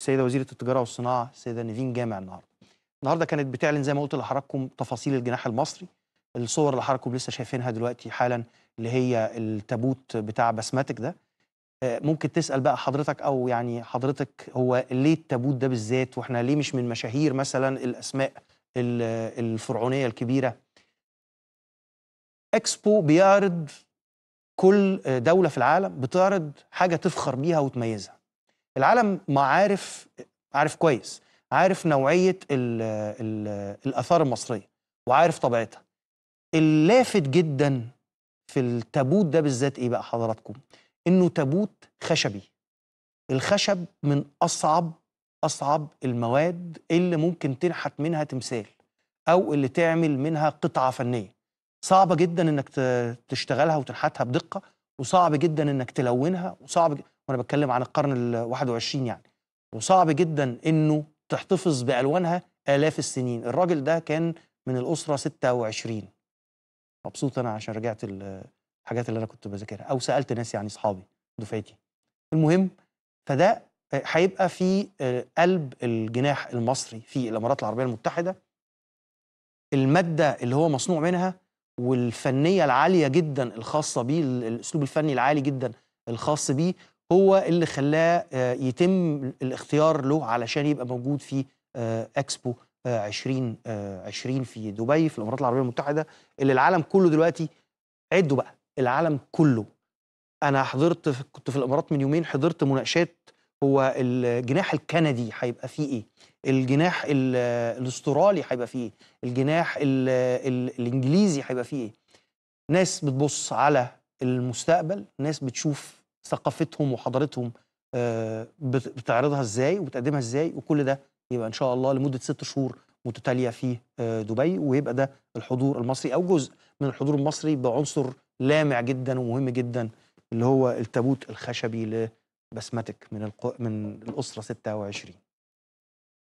السيده وزيره التجاره والصناعه السيده نيفين جامع النهارده. النهارده كانت بتعلن زي ما قلت لحضراتكم تفاصيل الجناح المصري الصور اللي حضراتكم لسه شايفينها دلوقتي حالا اللي هي التابوت بتاع بسماتك ده آه، ممكن تسال بقى حضرتك او يعني حضرتك هو ليه التابوت ده بالذات واحنا ليه مش من مشاهير مثلا الاسماء الفرعونيه الكبيره اكسبو بيعرض كل دوله في العالم بتعرض حاجه تفخر بيها وتميزها العالم ما عارف عارف كويس عارف نوعيه الـ الـ الاثار المصريه وعارف طبيعتها اللافت جدا في التابوت ده بالذات ايه بقى حضراتكم انه تابوت خشبي الخشب من اصعب اصعب المواد اللي ممكن تنحت منها تمثال او اللي تعمل منها قطعه فنيه صعبه جدا انك تشتغلها وتنحتها بدقه وصعب جدا انك تلونها وصعب وانا بتكلم عن القرن ال 21 يعني وصعب جدا انه تحتفظ بالوانها الاف السنين الراجل ده كان من الاسره 26 مبسوط انا عشان رجعت الحاجات اللي انا كنت بذاكرها او سالت ناس يعني اصحابي دفعتي المهم فده هيبقى في آه، قلب الجناح المصري في الامارات العربيه المتحده الماده اللي هو مصنوع منها والفنيه العاليه جدا الخاصه بيه الاسلوب الفني العالي جدا الخاص بيه هو اللي خلاه آه، يتم الاختيار له علشان يبقى موجود في آه، اكسبو 2020 آه، في دبي في الامارات العربيه المتحده اللي العالم كله دلوقتي عدوا بقى العالم كله انا حضرت كنت في الامارات من يومين حضرت مناقشات هو الجناح الكندي هيبقى فيه ايه الجناح الاسترالي هيبقى فيه ايه الجناح الـ الـ الانجليزي هيبقى فيه ايه ناس بتبص على المستقبل ناس بتشوف ثقافتهم وحضارتهم آه، بتعرضها ازاي وبتقدمها ازاي وكل ده يبقى ان شاء الله لمده ست شهور متتاليه في آه، دبي ويبقى ده الحضور المصري او جزء من الحضور المصري بعنصر لامع جدا ومهم جدا اللي هو التابوت الخشبي لبسمتك من من الاسره 26